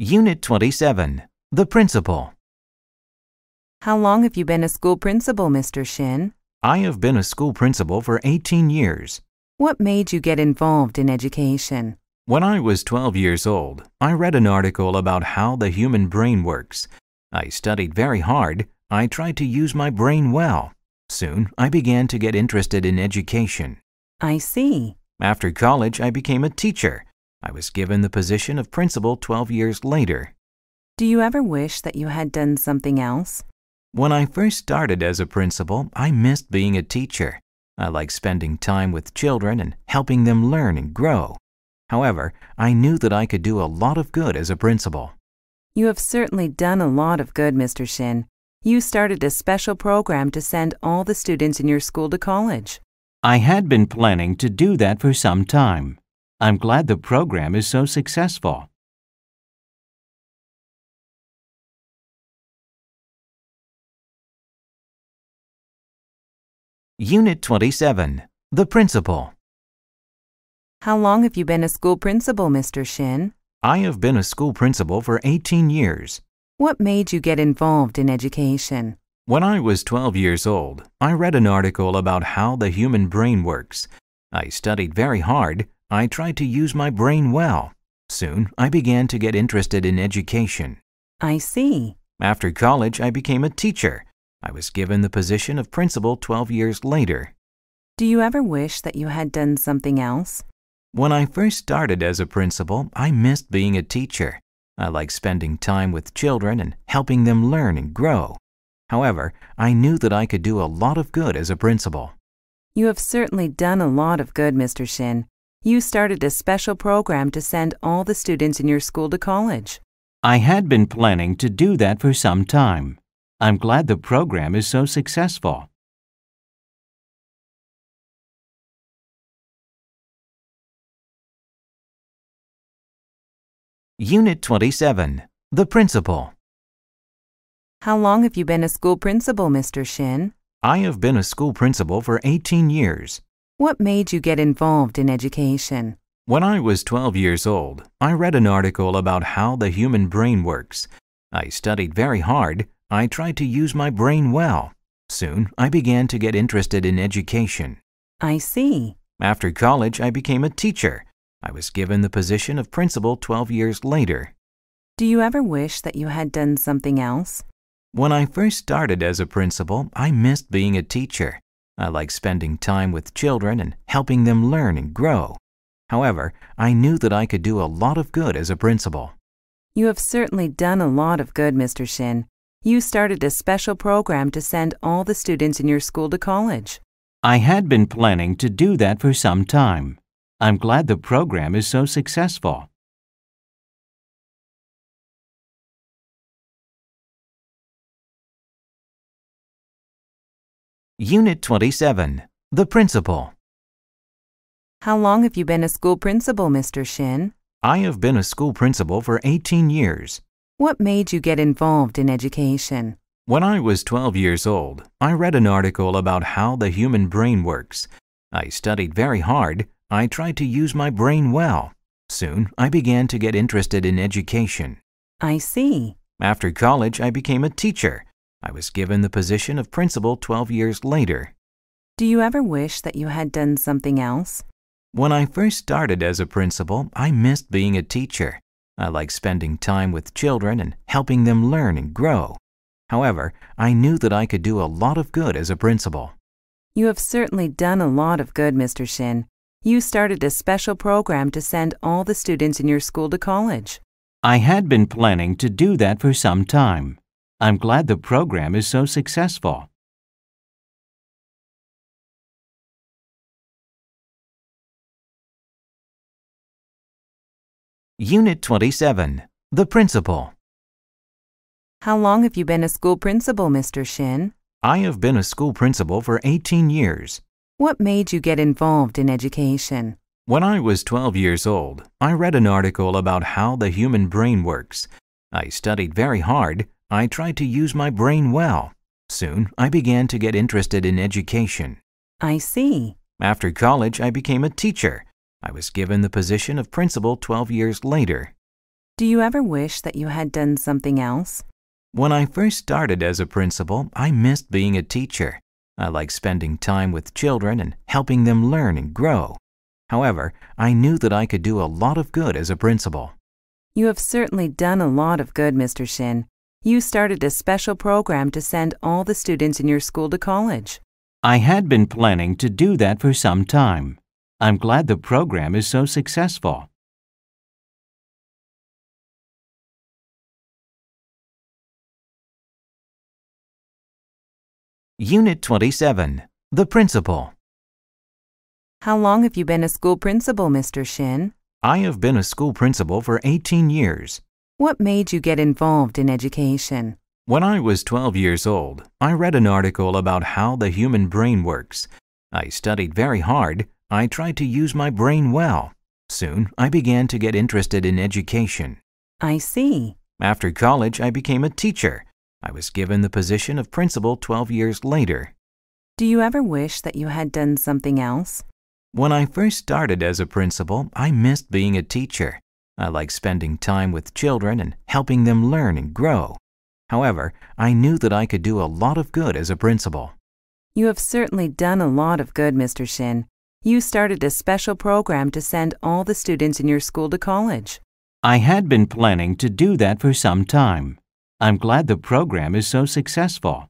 Unit 27 The Principal. How long have you been a school principal, Mr. Shin? I have been a school principal for 18 years. What made you get involved in education? When I was 12 years old, I read an article about how the human brain works. I studied very hard. I tried to use my brain well. Soon, I began to get interested in education. I see. After college, I became a teacher. I was given the position of principal 12 years later. Do you ever wish that you had done something else? When I first started as a principal, I missed being a teacher. I like spending time with children and helping them learn and grow. However, I knew that I could do a lot of good as a principal. You have certainly done a lot of good, Mr. Shin. You started a special program to send all the students in your school to college. I had been planning to do that for some time. I'm glad the program is so successful. Unit 27 The Principal How long have you been a school principal, Mr. Shin? I have been a school principal for 18 years. What made you get involved in education? When I was 12 years old, I read an article about how the human brain works. I studied very hard I tried to use my brain well. Soon, I began to get interested in education. I see. After college, I became a teacher. I was given the position of principal 12 years later. Do you ever wish that you had done something else? When I first started as a principal, I missed being a teacher. I liked spending time with children and helping them learn and grow. However, I knew that I could do a lot of good as a principal. You have certainly done a lot of good, Mr. Shin. You started a special program to send all the students in your school to college. I had been planning to do that for some time. I'm glad the program is so successful. Unit 27 The Principal How long have you been a school principal, Mr. Shin? I have been a school principal for 18 years. What made you get involved in education? When I was 12 years old, I read an article about how the human brain works. I studied very hard. I tried to use my brain well. Soon, I began to get interested in education. I see. After college, I became a teacher. I was given the position of principal 12 years later. Do you ever wish that you had done something else? When I first started as a principal, I missed being a teacher. I like spending time with children and helping them learn and grow. However, I knew that I could do a lot of good as a principal. You have certainly done a lot of good, Mr. Shin. You started a special program to send all the students in your school to college. I had been planning to do that for some time. I'm glad the program is so successful. Unit 27 The Principal. How long have you been a school principal, Mr. Shin? I have been a school principal for 18 years. What made you get involved in education? When I was 12 years old, I read an article about how the human brain works. I studied very hard. I tried to use my brain well. Soon, I began to get interested in education. I see. After college, I became a teacher. I was given the position of principal 12 years later. Do you ever wish that you had done something else? When I first started as a principal, I missed being a teacher. I like spending time with children and helping them learn and grow. However, I knew that I could do a lot of good as a principal. You have certainly done a lot of good, Mr. Shin. You started a special program to send all the students in your school to college. I had been planning to do that for some time. I'm glad the program is so successful. Unit 27 The Principal How long have you been a school principal, Mr. Shin? I have been a school principal for 18 years. What made you get involved in education? When I was 12 years old, I read an article about how the human brain works. I studied very hard I tried to use my brain well. Soon, I began to get interested in education. I see. After college, I became a teacher. I was given the position of principal 12 years later. Do you ever wish that you had done something else? When I first started as a principal, I missed being a teacher. I liked spending time with children and helping them learn and grow. However, I knew that I could do a lot of good as a principal. You have certainly done a lot of good, Mr. Shin. You started a special program to send all the students in your school to college. I had been planning to do that for some time. I'm glad the program is so successful. Unit 27 The Principal How long have you been a school principal, Mr. Shin? I have been a school principal for 18 years. What made you get involved in education? When I was 12 years old, I read an article about how the human brain works. I studied very hard. I tried to use my brain well. Soon, I began to get interested in education. I see. After college, I became a teacher. I was given the position of principal 12 years later. Do you ever wish that you had done something else? When I first started as a principal, I missed being a teacher. I like spending time with children and helping them learn and grow. However, I knew that I could do a lot of good as a principal. You have certainly done a lot of good, Mr. Shin. You started a special program to send all the students in your school to college. I had been planning to do that for some time. I'm glad the program is so successful.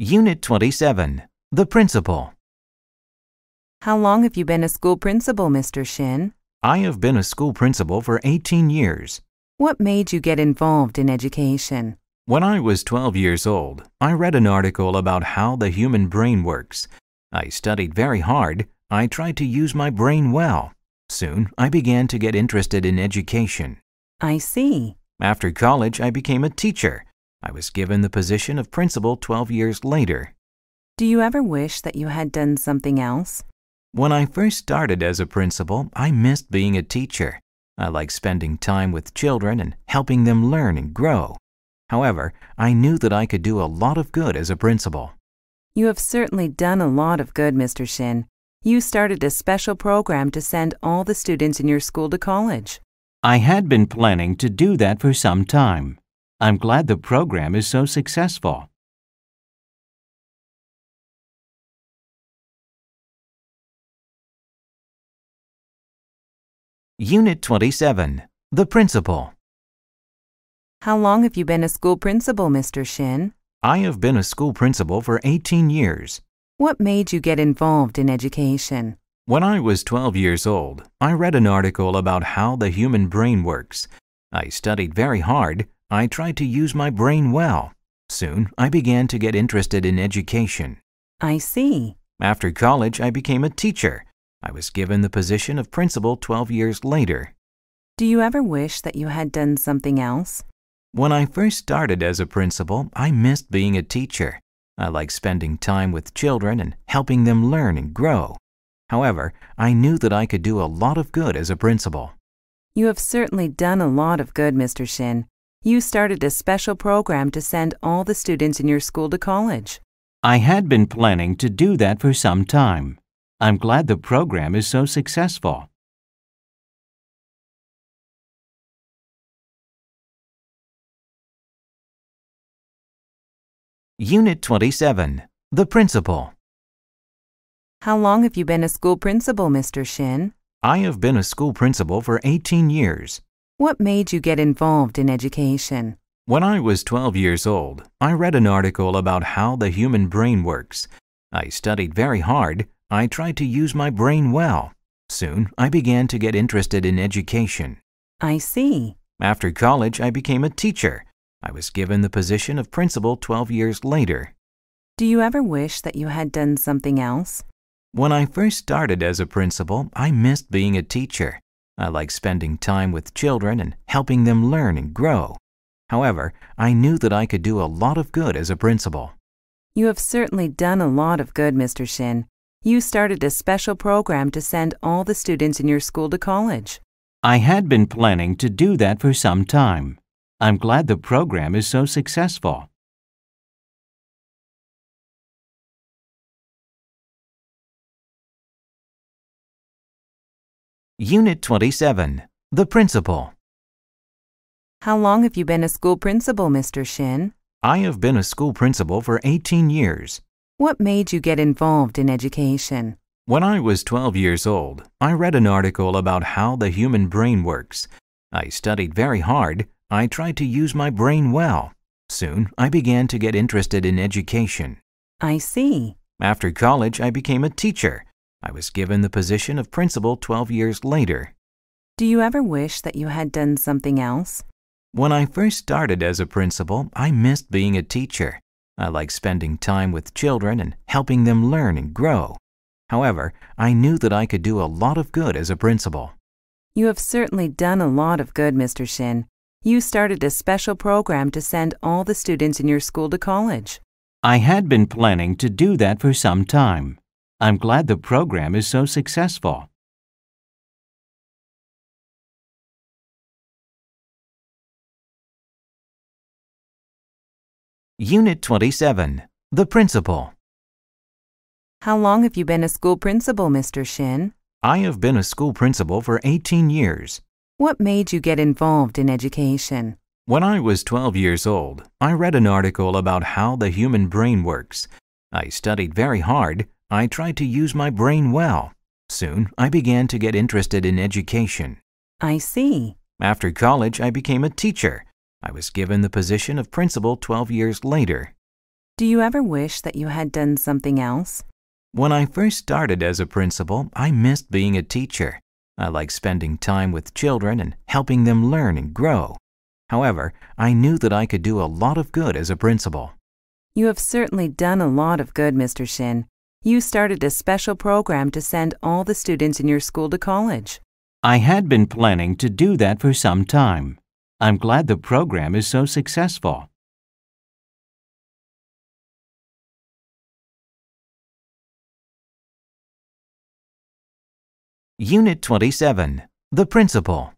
Unit 27 The Principal. How long have you been a school principal, Mr. Shin? I have been a school principal for 18 years. What made you get involved in education? When I was 12 years old, I read an article about how the human brain works. I studied very hard. I tried to use my brain well. Soon, I began to get interested in education. I see. After college, I became a teacher. I was given the position of principal 12 years later. Do you ever wish that you had done something else? When I first started as a principal, I missed being a teacher. I like spending time with children and helping them learn and grow. However, I knew that I could do a lot of good as a principal. You have certainly done a lot of good, Mr. Shin. You started a special program to send all the students in your school to college. I had been planning to do that for some time. I'm glad the program is so successful. Unit 27 The Principal How long have you been a school principal, Mr. Shin? I have been a school principal for 18 years. What made you get involved in education? When I was 12 years old, I read an article about how the human brain works. I studied very hard I tried to use my brain well. Soon, I began to get interested in education. I see. After college, I became a teacher. I was given the position of principal 12 years later. Do you ever wish that you had done something else? When I first started as a principal, I missed being a teacher. I liked spending time with children and helping them learn and grow. However, I knew that I could do a lot of good as a principal. You have certainly done a lot of good, Mr. Shin. You started a special program to send all the students in your school to college. I had been planning to do that for some time. I'm glad the program is so successful. Unit 27 The Principal How long have you been a school principal, Mr. Shin? I have been a school principal for 18 years. What made you get involved in education? When I was 12 years old, I read an article about how the human brain works. I studied very hard. I tried to use my brain well. Soon, I began to get interested in education. I see. After college, I became a teacher. I was given the position of principal 12 years later. Do you ever wish that you had done something else? When I first started as a principal, I missed being a teacher. I like spending time with children and helping them learn and grow. However, I knew that I could do a lot of good as a principal. You have certainly done a lot of good, Mr. Shin. You started a special program to send all the students in your school to college. I had been planning to do that for some time. I'm glad the program is so successful. Unit 27 The Principal. How long have you been a school principal, Mr. Shin? I have been a school principal for 18 years. What made you get involved in education? When I was 12 years old, I read an article about how the human brain works. I studied very hard. I tried to use my brain well. Soon, I began to get interested in education. I see. After college, I became a teacher. I was given the position of principal 12 years later. Do you ever wish that you had done something else? When I first started as a principal, I missed being a teacher. I like spending time with children and helping them learn and grow. However, I knew that I could do a lot of good as a principal. You have certainly done a lot of good, Mr. Shin. You started a special program to send all the students in your school to college. I had been planning to do that for some time. I'm glad the program is so successful. Unit 27 The Principal How long have you been a school principal, Mr. Shin? I have been a school principal for 18 years. What made you get involved in education? When I was 12 years old, I read an article about how the human brain works. I studied very hard I tried to use my brain well. Soon, I began to get interested in education. I see. After college, I became a teacher. I was given the position of principal 12 years later. Do you ever wish that you had done something else? When I first started as a principal, I missed being a teacher. I liked spending time with children and helping them learn and grow. However, I knew that I could do a lot of good as a principal. You have certainly done a lot of good, Mr. Shin. You started a special program to send all the students in your school to college. I had been planning to do that for some time. I'm glad the program is so successful. Unit 27 The Principal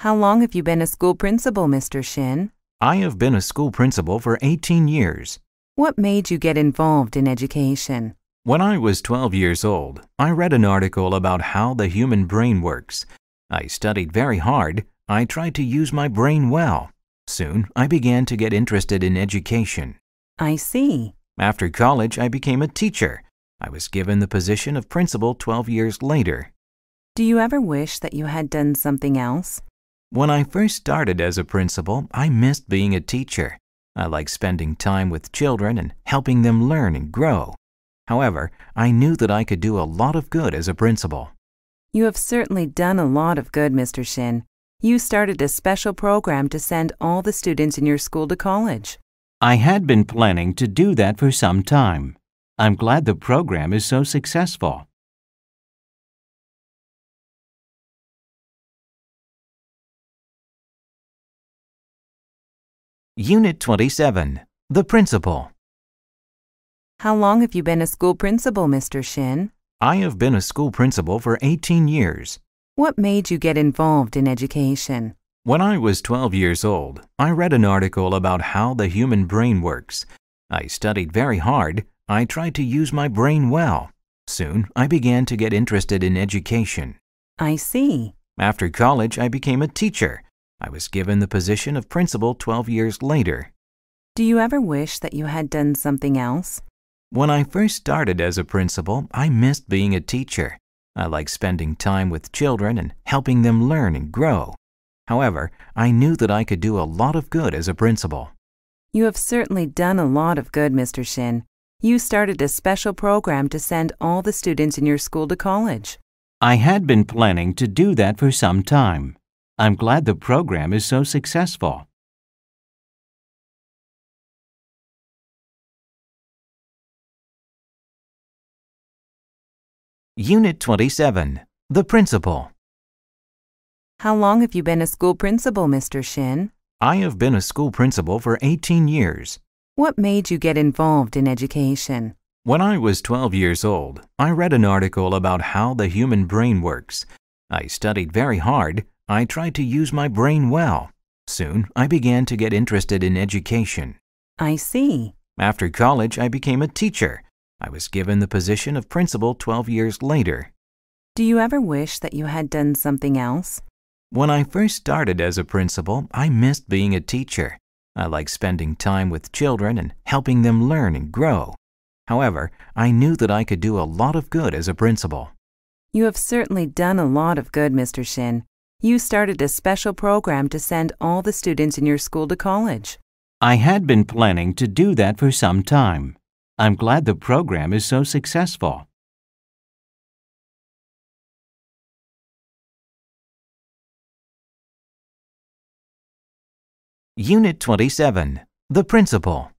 How long have you been a school principal, Mr. Shin? I have been a school principal for 18 years. What made you get involved in education? When I was 12 years old, I read an article about how the human brain works. I studied very hard. I tried to use my brain well. Soon, I began to get interested in education. I see. After college, I became a teacher. I was given the position of principal 12 years later. Do you ever wish that you had done something else? When I first started as a principal, I missed being a teacher. I like spending time with children and helping them learn and grow. However, I knew that I could do a lot of good as a principal. You have certainly done a lot of good, Mr. Shin. You started a special program to send all the students in your school to college. I had been planning to do that for some time. I'm glad the program is so successful. Unit 27 The Principal. How long have you been a school principal, Mr. Shin? I have been a school principal for 18 years. What made you get involved in education? When I was 12 years old, I read an article about how the human brain works. I studied very hard. I tried to use my brain well. Soon, I began to get interested in education. I see. After college, I became a teacher. I was given the position of principal 12 years later. Do you ever wish that you had done something else? When I first started as a principal, I missed being a teacher. I like spending time with children and helping them learn and grow. However, I knew that I could do a lot of good as a principal. You have certainly done a lot of good, Mr. Shin. You started a special program to send all the students in your school to college. I had been planning to do that for some time. I'm glad the program is so successful. Unit 27 The Principal How long have you been a school principal, Mr. Shin? I have been a school principal for 18 years. What made you get involved in education? When I was 12 years old, I read an article about how the human brain works. I studied very hard I tried to use my brain well. Soon, I began to get interested in education. I see. After college, I became a teacher. I was given the position of principal 12 years later. Do you ever wish that you had done something else? When I first started as a principal, I missed being a teacher. I liked spending time with children and helping them learn and grow. However, I knew that I could do a lot of good as a principal. You have certainly done a lot of good, Mr. Shin. You started a special program to send all the students in your school to college. I had been planning to do that for some time. I'm glad the program is so successful. Unit 27 The Principal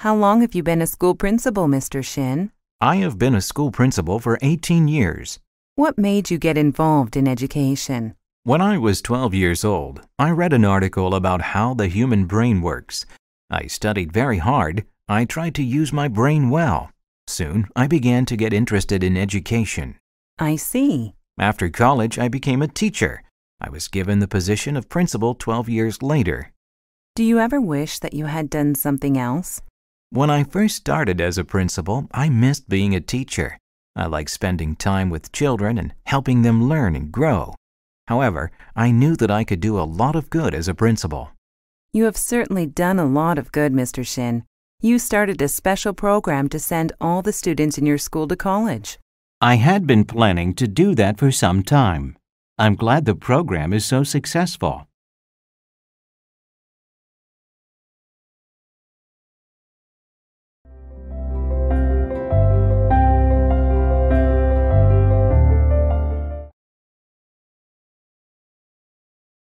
How long have you been a school principal, Mr. Shin? I have been a school principal for 18 years. What made you get involved in education? When I was 12 years old, I read an article about how the human brain works. I studied very hard. I tried to use my brain well. Soon, I began to get interested in education. I see. After college, I became a teacher. I was given the position of principal 12 years later. Do you ever wish that you had done something else? When I first started as a principal, I missed being a teacher. I like spending time with children and helping them learn and grow. However, I knew that I could do a lot of good as a principal. You have certainly done a lot of good, Mr. Shin. You started a special program to send all the students in your school to college. I had been planning to do that for some time. I'm glad the program is so successful.